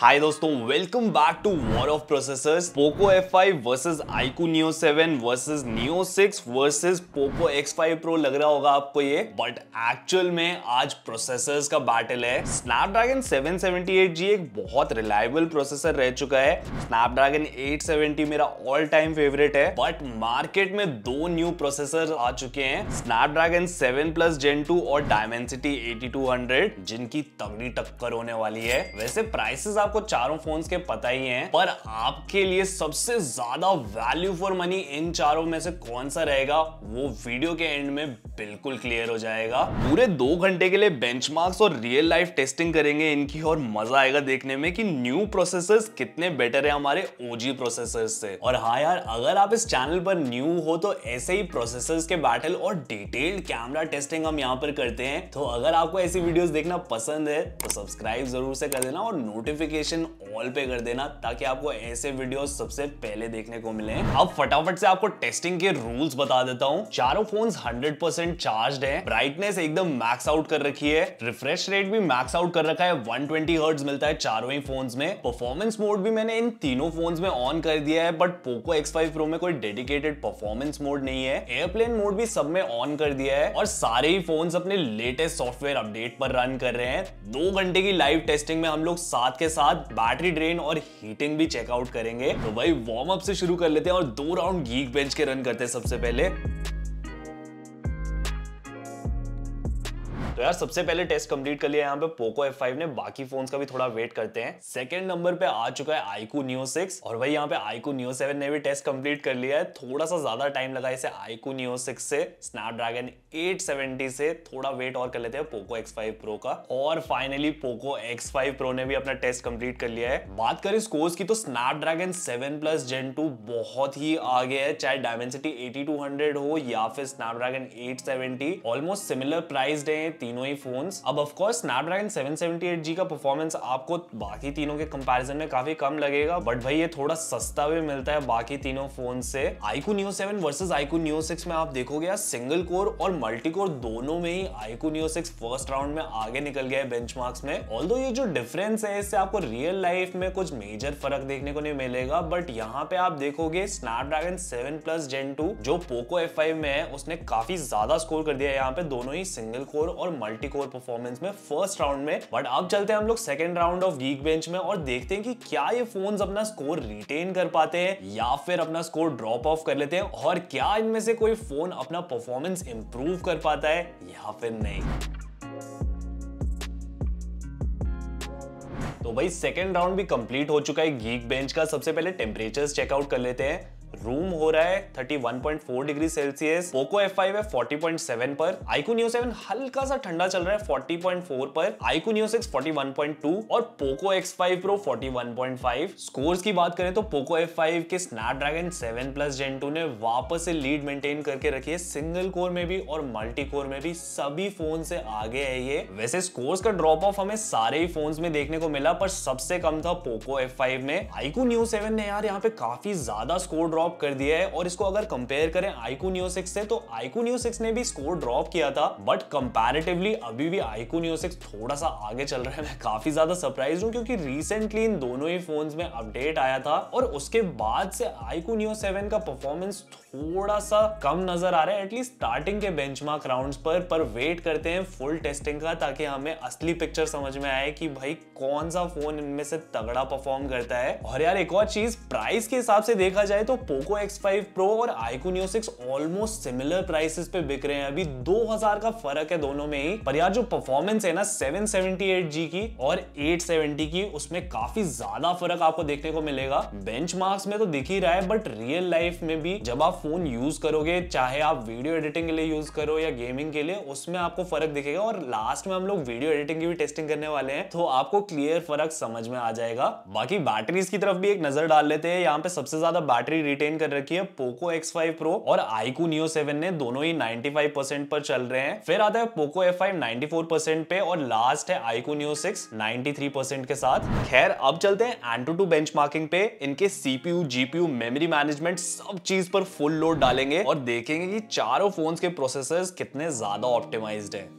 हाय दोस्तों welcome back to war of processors Poco F5 versus iQOO Neo seven versus Neo six versus Poco X5 Pro लग रहा होगा आपको ये but actual में आज प्रोसेसर्स का बैटल है स्नैपड्रैगन 778G एक बहुत रिलायबल प्रोसेसर रह चुका है स्नैपड्रैगन 870 मेरा ऑल टाइम फेवरेट है बट मार्केट में दो न्यू प्रोसेसर आ चुके हैं Snapdragon seven plus Gen two और डायमेंसिटी हंड्रेड जिनकी तगड़ी टक्कर होने वाली है वैसे प्राइसेस आप आपको चारों फोन्स के पता ही हैं पर आपके लिए सबसे ज्यादा वैल्यू फॉर मनी इन चारों में से कौन सा रहेगा वो वीडियो के एंड में बिल्कुल क्लियर हो जाएगा पूरे दो घंटे के लिए बेंचमार्क्स और रियल लाइफ टेस्टिंग करेंगे इनकी और मजा आएगा देखने में कि न्यू प्रोसेसर्स कितने बेटर है हमारे ओजी प्रोसेसर्स से और हाँ यार अगर आप इस चैनल पर न्यू हो तो ऐसे ही प्रोसेसर्स के बैटल और डिटेल्ड कैमरा टेस्टिंग हम यहाँ पर करते हैं तो अगर आपको ऐसी वीडियो देखना पसंद है तो सब्सक्राइब जरूर से कर देना और नोटिफिकेशन ऑल पे कर देना ताकि आपको ऐसे वीडियो सबसे पहले देखने को मिले अब फटाफट से आपको टेस्टिंग के रूल्स बता देता हूँ चारों फोन हंड्रेड परसेंट चार्ज है ब्राइटनेस एकदम मैक्स आउट कर रखी है रिफ्रेश रेट भी मैक्स आउट कर रखा है 120 ट्वेंटी मिलता है चारों ही फोन में परफॉर्मेंस मोड भी मैंने इन तीनों फोन में ऑन कर दिया है but Poco X five Pro में कोई डेडिकेटेड परफॉर्मेंस मोड नहीं है एयरप्लेन मोड भी सब में ऑन कर दिया है और सारे ही फोन अपने लेटेस्ट सॉफ्टवेयर अपडेट पर रन कर रहे हैं दो घंटे की लाइव टेस्टिंग में हम लोग साथ के साथ बैटरी ड्रेन और हीटिंग भी चेकआउट करेंगे तो भाई वार्म अप से शुरू कर लेते हैं और दो राउंड गीक बेंच के रन करते हैं सबसे पहले तो यार सबसे पहले टेस्ट कंप्लीट कर लिया यहाँ पे पोको एफ ने बाकी फोन का भी थोड़ा वेट करते हैं सेकंड नंबर पे आ चुका है आईकू न्यू सिक्स और भाई यहाँ पे आईकू न्यू सेवन ने भी टेस्ट कंप्लीट कर लिया है थोड़ा सा ज्यादा टाइम लगा इसे आईकू न्यू सिक्स से स्नैप 870 से थोड़ा वेट और कर लेते हैं पोको एक्स फाइव प्रो का और finally Poco X five Pro ने भी अपना टेस्ट कंप्लीट कर लिया है बात करें स्कोर्स की तो snap Snapdragon seven plus Gen two बहुत ही आगे है चाहे डायमेंसिटी एटी हो या फिर snap eight almost similar price है तीनों ही फोन्स अब ऑफकोर्स स्नैपड्रैगन 778G का परफॉर्मेंस आपको बाकी तीनों के कंपैरिजन में काफी कम लगेगा बट भाई ये थोड़ा सस्ता भी मिलता है बाकी तीनों फोन से iQOO Neo seven versus iQOO Neo six में आप देखोगे यार सिंगल कोर और मल्टी कोर दोनों में ही iQOO Neo six first round में आगे निकल गया है बेंच में ऑल ये जो डिफरेंस है इससे आपको रियल लाइफ में कुछ मेजर फर्क देखने को नहीं मिलेगा बट यहाँ पे आप देखोगे Snapdragon seven plus Gen two जो पोको एफ में है उसने काफी ज्यादा स्कोर कर दिया है यहाँ पे दोनों ही सिंगल कोर और मल्टी कोर परफॉर्मेंस में फर्स्ट राउंड में बट अब चलते हैं हम लोग second round of Geekbench में और देखते हैं कि क्या ये फोन अपना स्कोर रिटेन कर पाते हैं या फिर अपना स्कोर ड्रॉप ऑफ कर लेते हैं और क्या इनमें से कोई फोन अपना परफॉर्मेंस इंप्रूव कर पाता है या फिर नहीं तो भाई सेकेंड राउंड भी कंप्लीट हो चुका है गीक बेंच का सबसे पहले टेम्परेचर चेकआउट कर लेते हैं रूम हो रहा है 31.4 डिग्री सेल्सियस पोको F5 है 40.7 पर आईकू Neo सेवन हल्का सा ठंडा चल रहा है 40.4 पर आईकू Neo 6 41.2 और पोको X5 Pro 41.5 स्कोर्स की बात करें तो पोको F5 के स्नैपड्रैगन 7 प्लस जेन 2 ने वापस से लीड मेंटेन करके रखी है सिंगल कोर में भी और मल्टी कोर में भी सभी फोन से आगे है ये वैसे स्कोर्स का ड्रॉप ऑफ हमें सारे ही फोन में देखने को मिला पर सबसे कम था पोको F5 में आईकू Neo सेवन ने यार यहाँ पे काफी ज्यादा स्कोर ड्रॉप ड्रॉप कर दिया है और इसको अगर कंपेयर करें आईकू नियो सिक्स से तो आईकू नियो सिक्स ने भी स्कोर ड्रॉप किया था बट कंपेरेटिवली अभी भी आईकू नियो सिक्स थोड़ा सा आगे चल रहा है मैं काफी ज्यादा सरप्राइज हूँ क्योंकि रिसेंटली इन दोनों ही फोन में अपडेट आया था और उसके बाद से आईकू नियो सेवन का परफॉर्मेंस थोड़ा सा कम नजर आ रहा है एटलीस्ट स्टार्टिंग के बेंचमार्क राउंड्स पर पर वेट करते हैं फुल टेस्टिंग का ताकि हमें असली पिक्चर समझ में आए कि भाई कौन सा फोन इनमें से तगड़ा परफॉर्म करता है और यार एक और चीज प्राइस के हिसाब से देखा जाए तो पोको X5 Pro और iQOO Neo 6 almost similar prices पे बिक रहे हैं अभी 2000 का फर्क है दोनों में ही पर यार जो परफॉर्मेंस है ना 778G की और 870 की उसमें काफी ज्यादा फर्क आपको देखने को मिलेगा बेंच में तो दिख ही रहा है बट रियल लाइफ में भी जब आप फोन यूज करोगे चाहे आप वीडियो एडिटिंग के लिए यूज करो या गेमिंग के लिए उसमें आपको फर्क दिखेगा और लास्ट में हम लोग वीडियो एडिटिंग की भी टेस्टिंग करने वाले हैं तो आपको क्लियर फर्क समझ में आ जाएगा बाकी बैटरीज की तरफ भी एक नजर डाल लेते हैं यहाँ पे सबसे ज्यादा बैटरी रिटेन मेंटेन कर रखी है पोको X5 फाइव प्रो और आईको नियो सेवन ने दोनों ही 95 पर चल रहे हैं फिर आता है पोको F5 94 पे और लास्ट है आईको नियो सिक्स 93 के साथ खैर अब चलते हैं टू बेंच पे इनके सीपीयू जीपीयू मेमोरी मैनेजमेंट सब चीज पर फुल लोड डालेंगे और देखेंगे कि चारों फोन के प्रोसेसर कितने ज्यादा ऑप्टिमाइज्ड है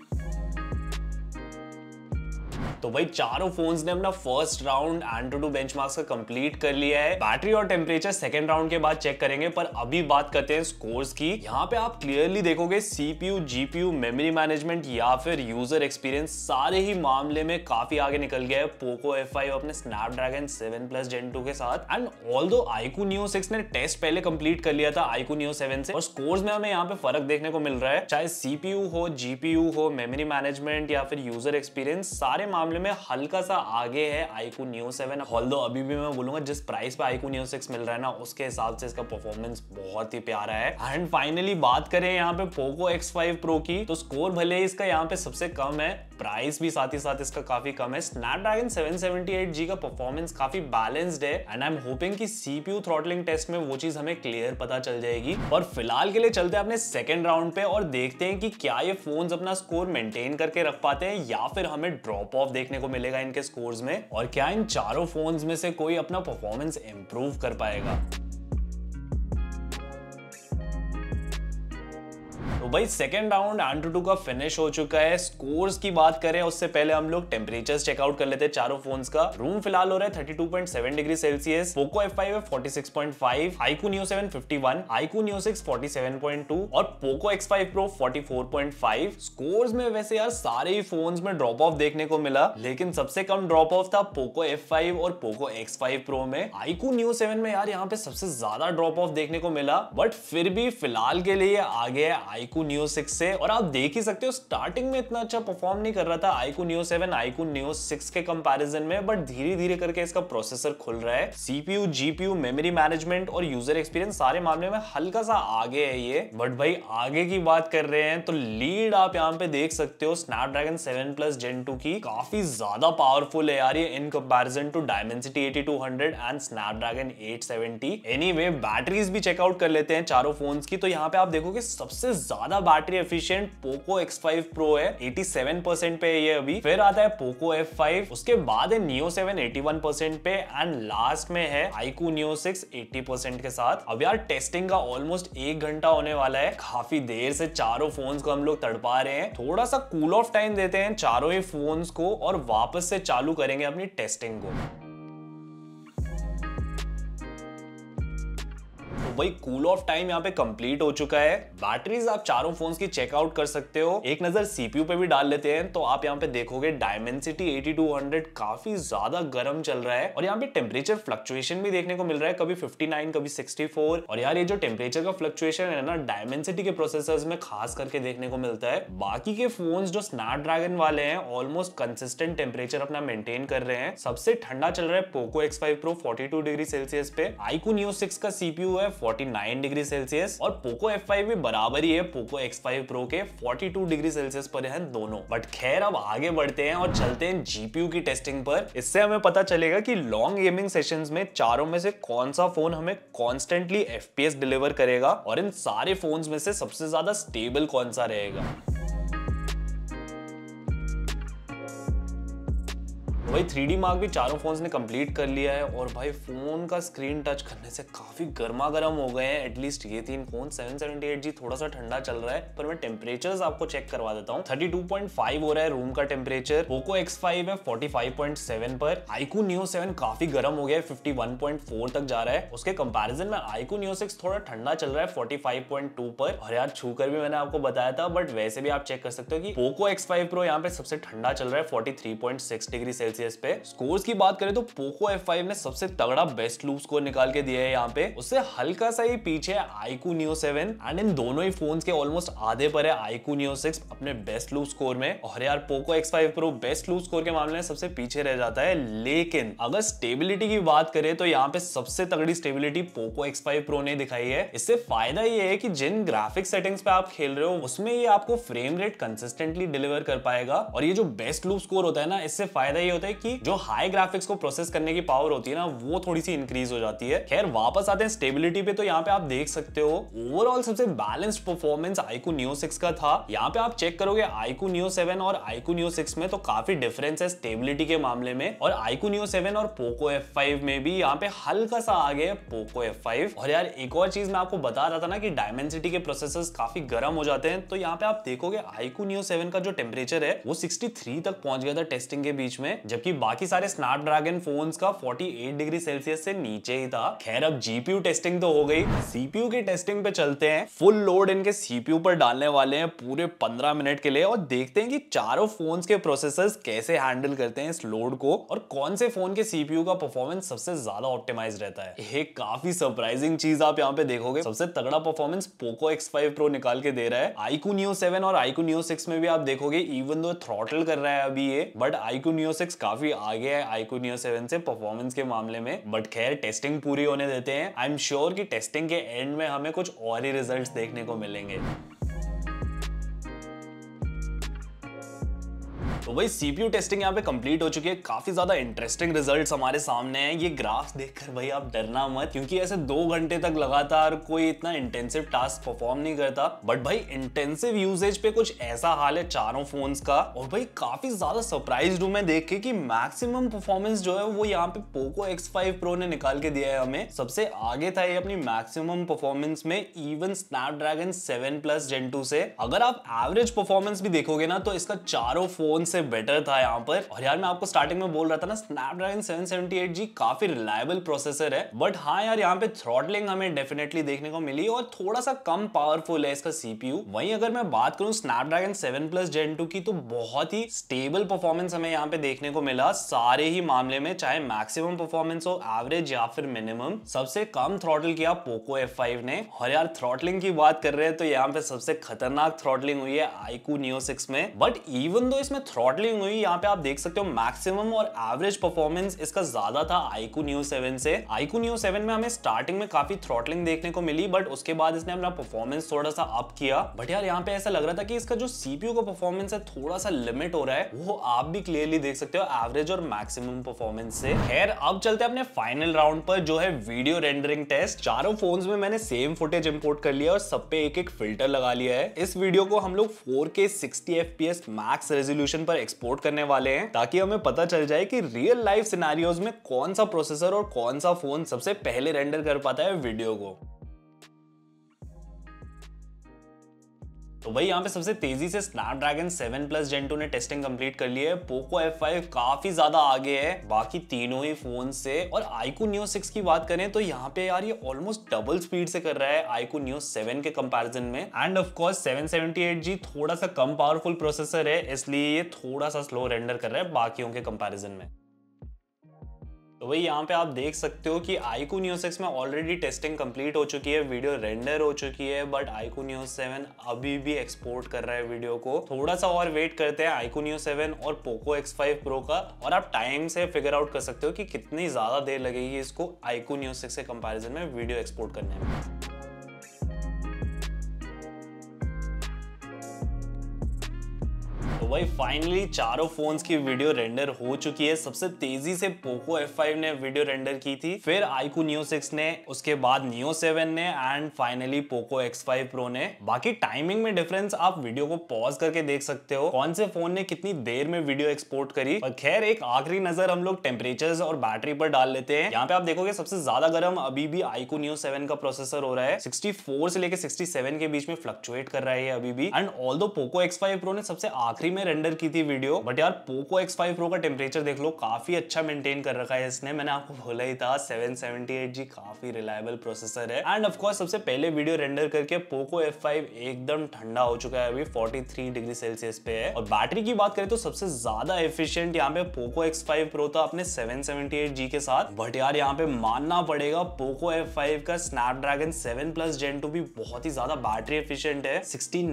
तो भाई चारों फोन्स ने अपना फर्स्ट राउंड एंड्रोडू मार्क्स का कंप्लीट कर लिया है बैटरी और टेम्परेचर सेकंड राउंड के बाद चेक करेंगे पर अभी बात करते हैं स्कोर्स की यहाँ पे आप क्लियरली देखोगे सीपीयू जीपीयू मेमोरी मैनेजमेंट या फिर यूजर एक्सपीरियंस सारे ही मामले में काफी आगे निकल गया है पोको एफ आई अपने Snapdragon seven plus Gen two के साथ and also iQOO Neo six ने टेस्ट पहले कंप्लीट कर लिया था आईकू न्यू सेवन से और स्कोर्स में हमें यहाँ पे फर्क देखने को मिल रहा है चाहे सीपीयू हो जीपीयू हो मेमोरी मैनेजमेंट या फिर यूजर एक्सपीरियंस सारे मामले मामले में हल्का सा आगे है आईकू न्यू सेवन हॉल दो अभी भी मैं बोलूंगा जिस प्राइस पे आईकू न्यू सिक्स मिल रहा है ना उसके हिसाब से इसका परफॉर्मेंस बहुत ही प्यारा है एंड फाइनली बात करें यहाँ पे पोको एक्स फाइव प्रो की तो स्कोर भले ही इसका यहाँ पे सबसे कम है प्राइस भी साथ ही साथ इसका काफी कम है स्नैपड्रैगन 778G का परफॉर्मेंस काफी बैलेंस्ड है एंड आई एम होपिंग कि सीपीयू थ्रॉटलिंग टेस्ट में वो चीज हमें क्लियर पता चल जाएगी और फिलहाल के लिए चलते हैं अपने सेकंड राउंड पे और देखते हैं कि क्या ये फोन्स अपना स्कोर मेंटेन करके रख पाते हैं या फिर हमें ड्रॉप ऑफ देखने को मिलेगा इनके स्कोर्स में और क्या इन चारों फोन्स में से कोई अपना परफॉर्मेंस इंप्रूव कर पाएगा भाई सेकेंड राउंड एंटूटू का फिनिश हो चुका है स्कोर्स की बात करें उससे पहले हम लोग टेम्परेचर चेकआउट कर लेते हैं चारों फोन्स का रूम फिलहाल हो रहा है 32.7 degree Celsius Poco F five है 46.5 आईकू Neo 7 51 आईकू सेवन 6 47.2 और Poco x X5 Pro 44.5 scores में वैसे यार सारे ही फोन में ड्रॉप ऑफ देखने को मिला लेकिन सबसे कम ड्रॉप ऑफ था पोको F5 और पोको X5 Pro में आईकू न्यू सेवन में यार यहाँ पे सबसे ज्यादा ड्रॉप ऑफ देखने को मिला बट फिर भी फिलहाल के लिए आगे है आईकू आईकू न्यू सिक्स से और आप देख ही सकते हो स्टार्टिंग में इतना अच्छा परफॉर्म नहीं कर रहा था iQOO Neo seven iQOO Neo six के कंपेरिजन में बट धीरे धीरे करके इसका प्रोसेसर खुल रहा है सीपीयू जीपीयू मेमोरी मैनेजमेंट और यूजर एक्सपीरियंस सारे मामले में हल्का सा आगे है ये बट भाई आगे की बात कर रहे हैं तो लीड आप यहाँ पे देख सकते हो Snapdragon seven plus Gen two की काफी ज्यादा पावरफुल है यार ये in comparison to Dimensity eighty two hundred and Snapdragon eight seventy anyway batteries भी चेकआउट कर लेते हैं चारों फोन की तो यहाँ पे आप देखोगे सबसे ज्यादा ज्यादा battery efficient Poco X5 Pro है 87% पे है ये अभी फिर आता है पोको F5 उसके बाद है नियो 7 81% पे एंड लास्ट में है आईकू नियो 6 80% के साथ अब यार टेस्टिंग का ऑलमोस्ट एक घंटा होने वाला है काफी देर से चारों फोन को हम लोग तड़पा रहे हैं थोड़ा सा कूल ऑफ टाइम देते हैं चारों ही फोन को और वापस से चालू करेंगे अपनी टेस्टिंग को वही कूल ऑफ टाइम यहाँ पे कंप्लीट हो चुका है बैटरीज आप चारों फोन्स की चेकआउट कर सकते हो एक नजर सीपीयू पे भी डाल लेते हैं तो आप यहाँ पे देखोगे डायमेंसिटी 8200 काफी ज्यादा गर्म चल रहा है और यहाँ पे टेम्परेचर फ्लक्चुएशन भी देखने को मिल रहा है कभी फिफ्टी कभी सिक्सटी और यार ये जो टेम्परेचर का फ्लक्चुएशन है ना डायमेंसिटी के प्रोसेसर में खास करके देखने को मिलता है बाकी के फोन जो स्नैप वाले हैं ऑलमोस्ट कंसिस्टेंट टेम्परेचर अपना मेंटेन कर रहे हैं सबसे ठंडा चल रहा है Poco X five Pro forty degree Celsius पे आईकू न्यू सिक्स का सीपीयू है 49 डिग्री सेल्सियस और पोको F5 भी बराबर ही है पोको X5 Pro के 42 डिग्री सेल्सियस पर है दोनों बट खैर अब आगे बढ़ते हैं और चलते हैं GPU की टेस्टिंग पर इससे हमें पता चलेगा कि लॉन्ग गेमिंग सेशन में चारों में से कौन सा फोन हमें कॉन्स्टेंटली एफ डिलीवर करेगा और इन सारे फोन में से सबसे ज्यादा स्टेबल कौन सा रहेगा भाई थ्री मार्क भी चारों फोन्स ने कंप्लीट कर लिया है और भाई फोन का स्क्रीन टच करने से काफी गर्मा गर्म हो गए हैं एटलीस्ट ये तीन फोन 778 जी थोड़ा सा ठंडा चल रहा है पर मैं टेम्परेचर आपको चेक करवा देता हूँ 32.5 हो रहा है रूम का टेम्परेचर ओको X5 है 45.7 पर आईकू न्यू 7 काफी गर्म हो गया है 51.4 तक जा रहा है उसके कंपेरिजन में आईकू न्यू सिक्स थोड़ा ठंडा चल रहा है टू पर और यार छू भी मैंने आपको बताया था बट वैसे भी आप चेक कर सकते हो कि पोको फाइव प्रो यहाँ पे सबसे ठंडा चल रहा है सिक्स डिग्री सेल्सियस सेल्सियस पे स्कोर्स की बात करें तो पोको एफ ने सबसे तगड़ा बेस्ट लूप स्कोर निकाल के दिया है यहाँ पे उससे हल्का सा ही पीछे आईकू नियो सेवन एंड इन दोनों ही फोन के ऑलमोस्ट आधे पर है आईकू नियो सिक्स अपने बेस्ट लूप स्कोर में और यार Poco X five Pro best loop score के मामले में सबसे पीछे रह जाता है लेकिन अगर स्टेबिलिटी की बात करें तो यहाँ पे सबसे तगड़ी stability Poco X five Pro ने दिखाई है इससे फायदा ये है कि जिन ग्राफिक सेटिंग्स पे आप खेल रहे हो उसमें ये आपको फ्रेम रेट कंसिस्टेंटली डिलीवर कर पाएगा और ये जो बेस्ट लूप स्कोर होता है ना इससे फायदा ये होता है है कि जो हाई ग्राफिक्स को प्रोसेस करने की पावर होती है ना वो थोड़ी सी इंक्रीज हो जाती है खैर वापस आते हैं स्टेबिलिटी पे तो यहाँ पे आप देख सकते हो ओवरऑल सबसे balanced performance iQOO Neo six का था यहाँ पे आप चेक करोगे आईकू नियो सेवन और आईकू नियो सिक्स में तो काफी डिफरेंस है स्टेबिलिटी के मामले में और आईकू नियो सेवन और पोको एफ फाइव में भी यहाँ पे हल्का सा आगे पोको एफ फाइव और यार एक और चीज मैं आपको बता रहा था ना कि डायमेंसिटी के प्रोसेसर काफी गर्म हो जाते हैं तो यहाँ पे आप देखोगे आईकू नियो सेवन का जो टेम्परेचर है वो सिक्सटी तक पहुंच गया था टेस्टिंग के बीच में जब जबकि बाकी सारे स्नैपड्रैगन फोन्स का 48 डिग्री सेल्सियस से नीचे ही था खैर अब जीपीयू टेस्टिंग तो हो गई सीपीयू की टेस्टिंग पे चलते हैं फुल लोड इनके सीपीयू पर डालने वाले हैं पूरे 15 मिनट के लिए और देखते हैं कि चारों फोन्स के प्रोसेसर्स कैसे हैंडल करते हैं इस लोड को और कौन से फोन के सीपीयू का परफॉर्मेंस सबसे ज्यादा ऑप्टिमाइज रहता है एक काफी सरप्राइजिंग चीज आप यहाँ पे देखोगे सबसे तगड़ा performance Poco X five Pro निकाल के दे रहा है आईकू न्यू सेवन और आईकू न्यू सिक्स में भी आप देखोगे इवन दो थ्रॉटल कर रहा है अभी ये बट आईकू न्यू सिक्स काफी आगे है आईकू नियो सेवन से परफॉर्मेंस के मामले में बट खैर टेस्टिंग पूरी होने देते हैं आई एम श्योर की टेस्टिंग के एंड में हमें कुछ और ही रिजल्ट देखने को मिलेंगे तो वही सीपीयू टेस्टिंग यहाँ पे कंप्लीट हो चुकी है काफी ज्यादा इंटरेस्टिंग रिजल्ट्स हमारे सामने हैं ये ग्राफ्स देखकर भाई आप डरना मत क्योंकि ऐसे दो घंटे तक लगातार कोई इतना इंटेंसिव टास्क परफॉर्म नहीं करता बट भाई इंटेंसिव यूजेज पे कुछ ऐसा हाल है चारों फोन का और भाई काफी ज्यादा सरप्राइज हूँ मैं देख के की मैक्सिमम परफॉर्मेंस जो है वो यहाँ पे पोको एक्स फाइव ने निकाल के दिया है हमें सबसे आगे था ये अपनी मैक्सिमम परफॉर्मेंस में even Snapdragon seven plus Gen से अगर आप एवरेज परफॉर्मेंस भी देखोगे ना तो इसका चारों फोन से से बेटर था यहाँ पर और यार मैं आपको स्टार्टिंग में बोल रहा था ना स्नैपड्रैगन 778 जी काफी रिलायबल प्रोसेसर है बट हाँ यार यहाँ पे थ्रॉटलिंग हमें डेफिनेटली देखने को मिली और थोड़ा सा कम पावरफुल है इसका सीपीयू वहीं अगर मैं बात करूँ Snapdragon seven plus Gen two की तो बहुत ही स्टेबल परफॉर्मेंस हमें यहाँ पे देखने को मिला सारे ही मामले में चाहे मैक्सिमम परफॉर्मेंस हो एवरेज या फिर मिनिमम सबसे कम थ्रॉटल किया पोको एफ ने और यार थ्रॉटलिंग की बात कर रहे हैं तो यहाँ पे सबसे खतरनाक थ्रॉटलिंग हुई है आईकू नियो सिक्स में बट इवन दो इसमें थ्रॉट मॉडलिंग हुई यहाँ पे आप देख सकते हो मैक्सिमम और एवरेज परफॉर्मेंस इसका ज्यादा था आईकू न्यू सेवन से आईकू न्यू सेवन में हमें स्टार्टिंग में काफी थ्रॉटलिंग देखने को मिली बट उसके बाद इसने अपना परफॉर्मेंस थोड़ा सा अप किया बट यार यहाँ पे ऐसा लग रहा था कि इसका जो सीपीयू का परफॉर्मेंस है थोड़ा सा लिमिट हो रहा है वो आप भी क्लियरली देख सकते हो एवरेज और मैक्सिमम परफॉर्मेंस से खैर अब चलते हैं अपने फाइनल राउंड पर जो है वीडियो रेंडरिंग टेस्ट चारों फोन में मैंने सेम फुटेज इम्पोर्ट कर लिया और सब पे एक एक फिल्टर लगा लिया है इस वीडियो को हम लोग four 4K 60 FPS max resolution पर एक्सपोर्ट करने वाले हैं ताकि हमें पता चल जाए कि रियल लाइफ सिनारियोज में कौन सा प्रोसेसर और कौन सा फोन सबसे पहले रेंडर कर पाता है वीडियो को तो वही यहाँ पे सबसे तेजी से स्नैपड्रैगन 7 प्लस जेन टू ने टेस्टिंग कंप्लीट कर ली है पोको F5 काफी ज्यादा आगे है बाकी तीनों ही फोन से और आईकू न्यू 6 की बात करें तो यहाँ पे यार ये ऑलमोस्ट डबल स्पीड से कर रहा है आईकू न्यू 7 के कंपैरिजन में एंड ऑफकोर्स सेवेंटी थोड़ा सा कम पावरफुल प्रोसेसर है इसलिए ये थोड़ा सा स्लो रेंडर कर रहा है बाकियों के कंपेरिजन में तो वही यहाँ पे आप देख सकते हो कि आईकू न्यू सिक्स में ऑलरेडी टेस्टिंग कंप्लीट हो चुकी है वीडियो रेंडर हो चुकी है बट आईकू न्यू सेवन अभी भी एक्सपोर्ट कर रहा है वीडियो को थोड़ा सा और वेट करते हैं आईकू न्यू सेवन और पोको एक्स फाइव प्रो का और आप टाइम से फिगर आउट कर सकते हो कि कितनी ज्यादा देर लगेगी इसको आईकू न्यू सिक्स के कंपेरिजन में वीडियो एक्सपोर्ट करने में भाई फाइनली चारों फोन्स की वीडियो रेंडर हो चुकी है सबसे तेजी से पोको F5 ने वीडियो रेंडर की थी फिर आईकू न्यू 6 ने उसके बाद नियो 7 ने and finally Poco X5 Pro ने बाकी टाइमिंग में डिफरेंस आप वीडियो को पॉज करके देख सकते हो कौन से फोन ने कितनी देर में वीडियो एक्सपोर्ट करी और खैर एक आखिरी नजर हम लोग टेम्परेचर और बैटरी पर डाल लेते हैं यहाँ पे आप देखोगे सबसे ज्यादा गर्म अभी भी आईकू न्यू सेवन का प्रोसेसर हो रहा है सिक्सटी से लेकर सिक्सटी के बीच में फ्लक्चुएट कर रहा है अभी भी and also Poco X five Pro ने सबसे आखिरी में रेंडर की थी वीडियो बट यार पोको एक्स फाइव प्रो का टेम्परेचर देख लो काफी अच्छा मेंटेन कर रखा है इसने मैंने आपको बोला ही था सेवन सेवेंटी काफी रिलायबल प्रोसेसर है एंड ऑफकोर्स सबसे पहले वीडियो रेंडर करके पोको एफ एकदम ठंडा हो चुका है अभी फोर्टी डिग्री सेल्सियस पे है और बैटरी की बात करें तो सबसे ज्यादा एफिशियंट यहाँ पे पोको एक्स फाइव प्रो था अपने सेवन के साथ बट यार यहाँ पे मानना पड़ेगा पोको एफ फाइव का Snapdragon seven plus Gen two भी बहुत ही ज्यादा बैटरी एफिशियंट है सिक्सटी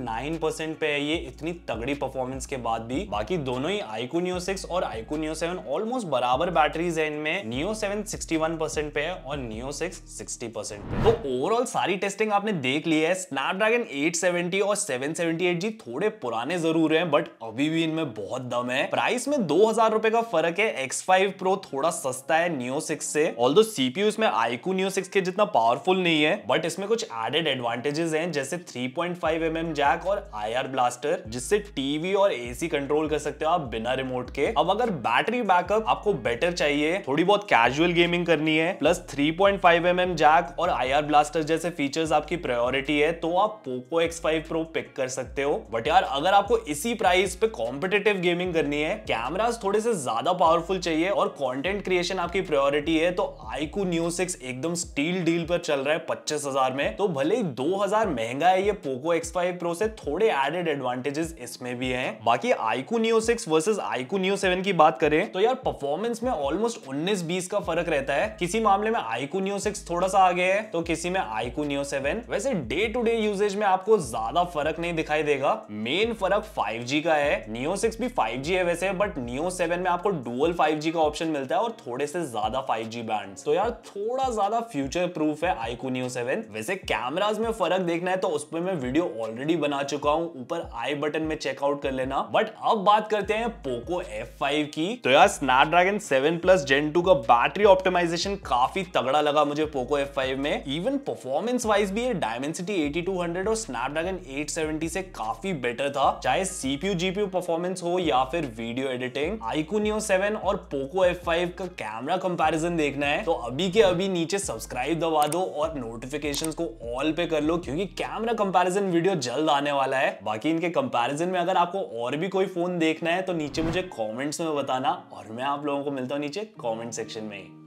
परसेंट पे है ये इतनी तगड़ी परफॉर्मेंस के इसके बाद भी बाकी दोनों ही आईकू नियो सिक्स और आईकू नियो सेवन ऑलमोस्ट बराबर बैटरीज है इनमें Neo seven sixty one percent पे है और नियो सिक्स सिक्सटी परसेंट पे तो ओवरऑल सारी टेस्टिंग आपने देख ली है स्नैपड्रैगन सेवेंटी और सेवन सेवेंटी एट जी थोड़े पुराने जरूर है बट अभी भी इनमें बहुत दम है प्राइस में दो हजार रुपए का फर्क है एक्स फाइव प्रो थोड़ा सस्ता है नियो सिक्स से ऑल दो सीपीयू इसमें आईकू नियो सिक्स के जितना पावरफुल नहीं है बट इसमें कुछ एडेड एडवांटेजेस हैं जैसे three point five M M jack और आई आर ब्लास्टर जिससे टीवी और ए एसी कंट्रोल कर सकते हो आप बिना रिमोट के अब अगर बैटरी बैकअप आपको बेटर चाहिए थोड़ी बहुत कैजुअल गेमिंग करनी है प्लस 3.5 पॉइंट mm जैक और आईआर ब्लास्टर जैसे फीचर्स आपकी प्रायोरिटी है तो आप Poco X five Pro pick कर सकते हो बट यार अगर आपको इसी प्राइस पे कॉम्पिटेटिव गेमिंग करनी है कैमराज थोड़े से ज्यादा पावरफुल चाहिए और कॉन्टेंट क्रिएशन आपकी प्रायोरिटी है तो आईकू न्यू सिक्स एकदम स्टील डील पर चल रहा है पच्चीस हजार में तो भले ही दो हजार महंगा है ये पोको एक्स फाइव प्रो से थोड़े एडेड एडवांटेजेस इसमें भी है बाकी iQOO Neo six versus iQOO Neo seven की बात करें तो यार परफॉर्मेंस में ऑलमोस्ट उन्नीस बीस का फर्क रहता है किसी मामले में आईकू नियो सिक्स थोड़ा सा आगे है तो किसी में आईकू नियो सेवन वैसे डे टू डे यूजेज में आपको ज्यादा फर्क नहीं दिखाई देगा मेन फर्क 5G का है नियो सिक्स भी 5G है वैसे बट नियो सेवन में आपको डुअल 5G का ऑप्शन मिलता है और थोड़े से ज्यादा 5G बैंड तो यार थोड़ा ज्यादा फ्यूचर प्रूफ है आईकू नियो सेवन वैसे कैमराज में फर्क देखना है तो उस मैं वीडियो ऑलरेडी बना चुका हूँ ऊपर आई बटन में चेकआउट कर लेना बट अब बात करते हैं पोको F5 की तो यार स्नैपड्रैगन 7 प्लस जेन 2 का बैटरी ऑप्टिमाइजेशन काफी तगड़ा लगा मुझे पोको F5 में इवन परफॉर्मेंस वाइज भी ये डायमेंसिटी 8200 और स्नैपड्रैगन 870 से काफी बेटर था चाहे सीपीयू जीपीयू परफॉर्मेंस हो या फिर वीडियो एडिटिंग आईकोनियो 7 और पोको F5 का कैमरा कंपैरिजन देखना है तो अभी के अभी नीचे सब्सक्राइब दबा दो और नोटिफिकेशन को ऑल पे कर लो क्योंकि कैमरा कंपेरिजन वीडियो जल्द आने वाला है बाकी इनके कंपेरिजन में अगर आपको और भी कोई फ़ोन देखना है तो नीचे मुझे कमेंट्स में बताना और मैं आप लोगों को मिलता हूँ नीचे कमेंट सेक्शन में ही